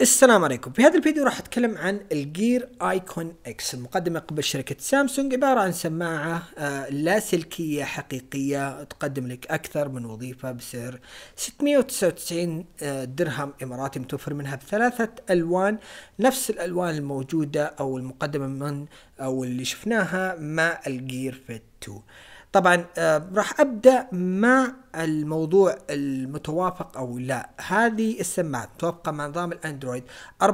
السلام عليكم في هذا الفيديو راح اتكلم عن الجير ايكون اكس المقدمه قبل شركه سامسونج عباره عن سماعه آه، لاسلكيه حقيقيه تقدم لك اكثر من وظيفه بسعر 699 آه، درهم اماراتي متوفر منها بثلاثه الوان نفس الالوان الموجوده او المقدمه من او اللي شفناها مع الجير فيت 2 طبعا آه، راح ابدا مع الموضوع المتوافق او لا هذه السماعات متوافقه مع نظام الاندرويد 4.4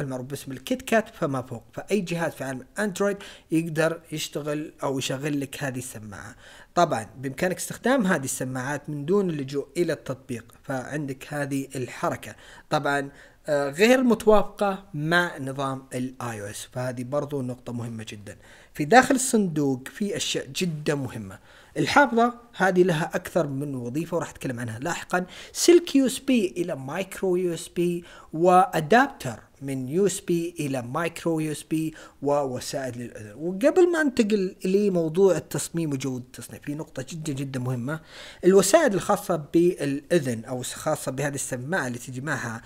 المعروف باسم الكيت كات فما فوق فاي جهاز في عالم الاندرويد يقدر يشتغل او يشغل لك هذه السماعه طبعا بامكانك استخدام هذه السماعات من دون اللجوء الى التطبيق فعندك هذه الحركه طبعا آه، غير متوافقة مع نظام الاي او اس فهذه برضو نقطة مهمة جدا في داخل الصندوق في اشياء جدا مهمة الحافظة هذه لها أكثر من وظيفة وراح أتكلم عنها لاحقا سلك يو اس بي إلى مايكرو يو اس بي وأدابتر من يو اس بي الى مايكرو يو اس بي ووسائل للاذن وقبل ما انتقل لموضوع التصميم وجوده التصنيع في نقطه جدا جدا مهمه الوسائل الخاصه بالاذن او خاصه بهذه السماعه اللي تجي معها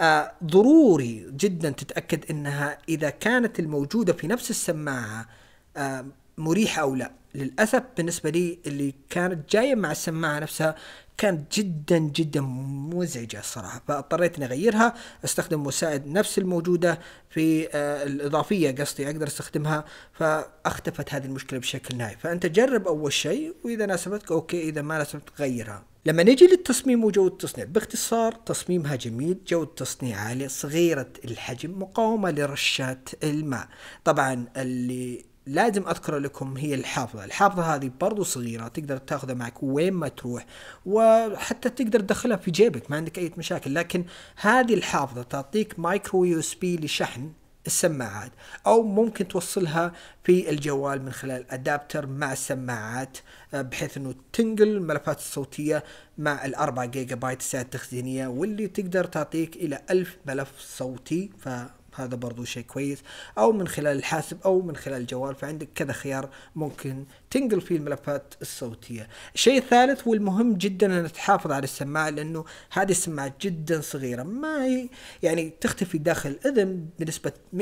آه ضروري جدا تتاكد انها اذا كانت الموجوده في نفس السماعه آه مريحه او لا للاسف بالنسبه لي اللي كانت جايه مع السماعه نفسها كانت جدا جدا مزعجة الصراحة فاضطريت اني اغيرها استخدم مساعد نفس الموجودة في آه، الاضافية قصدي اقدر استخدمها فاختفت هذه المشكلة بشكل نهائي فانت جرب اول شيء واذا ناسبتك اوكي اذا ما ناسبتك غيرها لما نجي للتصميم وجودة التصنيع باختصار تصميمها جميل جودة التصنيع عالية صغيرة الحجم مقاومة لرشات الماء طبعا اللي لازم اذكر لكم هي الحافظه الحافظه هذه برضو صغيره تقدر تاخذها معك وين ما تروح وحتى تقدر تدخلها في جيبك ما عندك اي مشاكل لكن هذه الحافظه تعطيك مايكرو يو اس بي لشحن السماعات او ممكن توصلها في الجوال من خلال ادابتر مع السماعات آه، بحيث انه تنقل الملفات الصوتيه مع الاربع جيجا بايت ساعة التخزينيه واللي تقدر تعطيك الى ألف ملف صوتي ف هذا برضو شيء كويس او من خلال الحاسب او من خلال الجوال فعندك كذا خيار ممكن تنقل فيه الملفات الصوتية الشيء الثالث والمهم جدا ان تحافظ على السماعة لانه هذه السماعة جدا صغيرة ما هي يعني تختفي داخل الاذن بنسبة 100%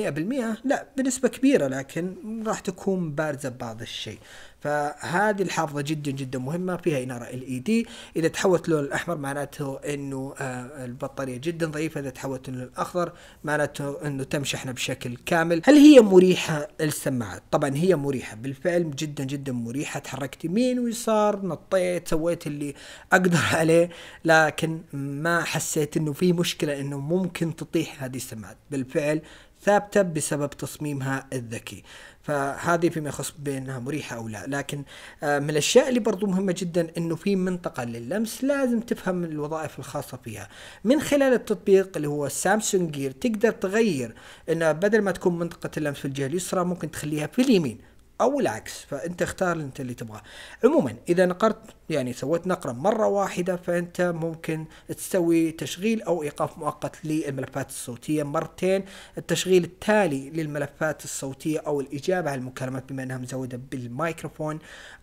لا بنسبة كبيرة لكن راح تكون بارزة بعض الشيء فهذه الحافظة جدا جدا مهمة فيها إنارة ال اي e دي إذا تحولت لون الأحمر معناته إنه آه، البطارية جدا ضعيفة إذا تحولت لون الأخضر معناته إنه تم شحنها بشكل كامل هل هي مريحة للسماعات؟ طبعا هي مريحة بالفعل جدا جدا مريحة تحركت يمين ويسار نطيت سويت اللي أقدر عليه لكن ما حسيت إنه في مشكلة إنه ممكن تطيح هذه السماعات بالفعل ثابتة بسبب تصميمها الذكي فهذه فيما يخص بأنها مريحة أو لا لكن آه، من الأشياء اللي برضو مهمة جدا أنه في منطقة لللمس لازم تفهم الوظائف الخاصة فيها من خلال التطبيق اللي هو سامسونج جير تقدر تغير أنه بدل ما تكون منطقة اللمس في الجهة اليسرى ممكن تخليها في اليمين او العكس فانت اختار اللي انت اللي تبغاه عموما اذا نقرت يعني سويت نقرة مرة واحدة فأنت ممكن تسوي تشغيل أو إيقاف مؤقت للملفات الصوتية مرتين التشغيل التالي للملفات الصوتية أو الإجابة على المكالمات بما أنها مزودة بالمايكروفون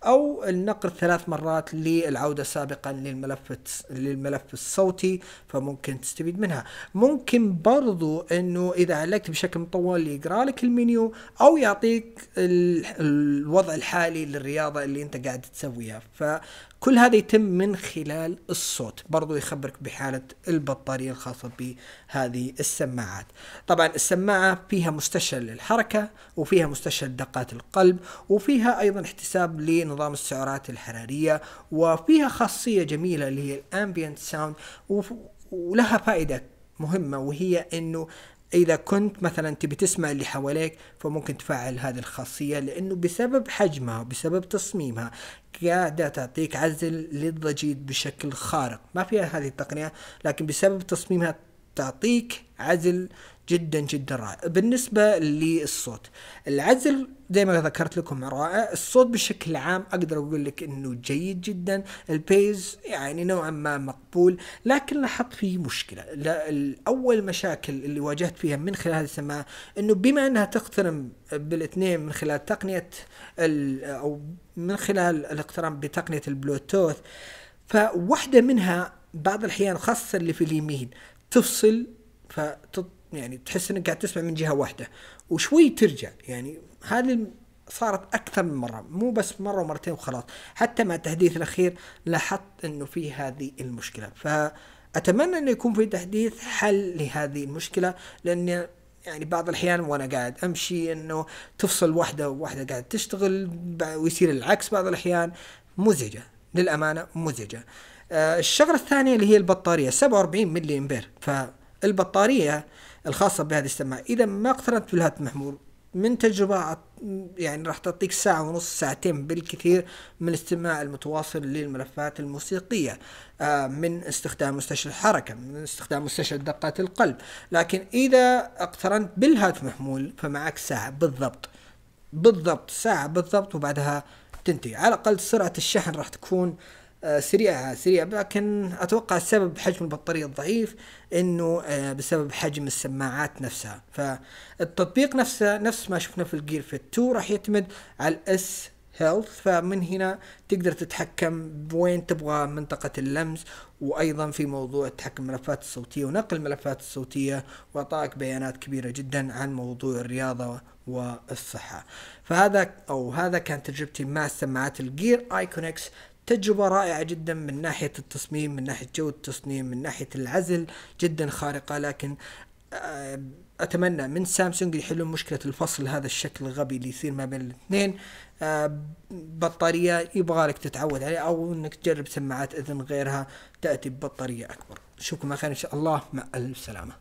أو النقر ثلاث مرات للعودة سابقا للملف للملف الصوتي فممكن تستفيد منها ممكن برضو أنه إذا علقت بشكل مطول يقرأ لك المنيو أو يعطيك الوضع الحالي للرياضة اللي أنت قاعد تسويها ف كل هذا يتم من خلال الصوت برضو يخبرك بحالة البطارية الخاصة بهذه السماعات طبعا السماعة فيها مستشعر للحركة وفيها مستشعر دقات القلب وفيها أيضا احتساب لنظام السعرات الحرارية وفيها خاصية جميلة اللي هي الامبيانت ساوند ولها فائدة مهمة وهي انه اذا كنت مثلا تبي تسمع اللي حواليك فممكن تفعل هذه الخاصيه لانه بسبب حجمها وبسبب تصميمها قاعده تعطيك عزل للضجيج بشكل خارق ما فيها هذه التقنيه لكن بسبب تصميمها تعطيك عزل جدا جدا رائع بالنسبة للصوت العزل زي ما ذكرت لكم رائع الصوت بشكل عام اقدر اقول لك انه جيد جدا البيز يعني نوعا ما مقبول لكن لاحظت فيه مشكله اول مشاكل اللي واجهت فيها من خلال السماعه انه بما انها تقترن بالاثنين من خلال تقنيه او من خلال الاقتران بتقنيه البلوتوث فواحده منها بعض الاحيان خاصه اللي في اليمين تفصل فتط يعني تحس انك قاعد تسمع من جهه واحده وشوي ترجع يعني هذه صارت اكثر من مره مو بس مره ومرتين وخلاص حتى مع التحديث الاخير لاحظت انه في هذه المشكله فاتمنى انه يكون في تحديث حل لهذه المشكله لان يعني بعض الاحيان وانا قاعد امشي انه تفصل واحده وواحده قاعد تشتغل ويصير العكس بعض الاحيان مزعجه للامانه مزعجه آه الشغله الثانيه اللي هي البطاريه 47 ملي امبير فالبطاريه الخاصة بهذه السماعة إذا ما اقترنت بالهاتف المحمول من تجربة يعني راح تعطيك ساعة ونص ساعتين بالكثير من الاستماع المتواصل للملفات الموسيقية آه، من استخدام مستشعر الحركة من استخدام مستشعر دقات القلب لكن إذا اقترنت بالهاتف محمول فمعك ساعة بالضبط بالضبط ساعة بالضبط وبعدها تنتهي على الأقل سرعة الشحن راح تكون آه، سريعة سريعة لكن أتوقع السبب حجم البطارية الضعيف إنه آه، بسبب حجم السماعات نفسها فالتطبيق نفسه نفس ما شفنا في الجير فيت 2 راح يعتمد على الاس هيلث فمن هنا تقدر تتحكم بوين تبغى منطقة اللمس وأيضا في موضوع تحكم الملفات الصوتية ونقل الملفات الصوتية وأعطائك بيانات كبيرة جدا عن موضوع الرياضة والصحة فهذا أو هذا كان تجربتي مع سماعات الجير ايكونكس تجربة رائعة جدا من ناحية التصميم من ناحية جودة التصميم من ناحية العزل جدا خارقة لكن آه، اتمنى من سامسونج يحلون مشكله الفصل هذا الشكل الغبي اللي يصير ما بين الاثنين آه، بطاريه يبغى لك تتعود عليه او انك تجرب سماعات اذن غيرها تاتي ببطاريه اكبر اشوفكم على خير ان شاء الله مع الف سلامه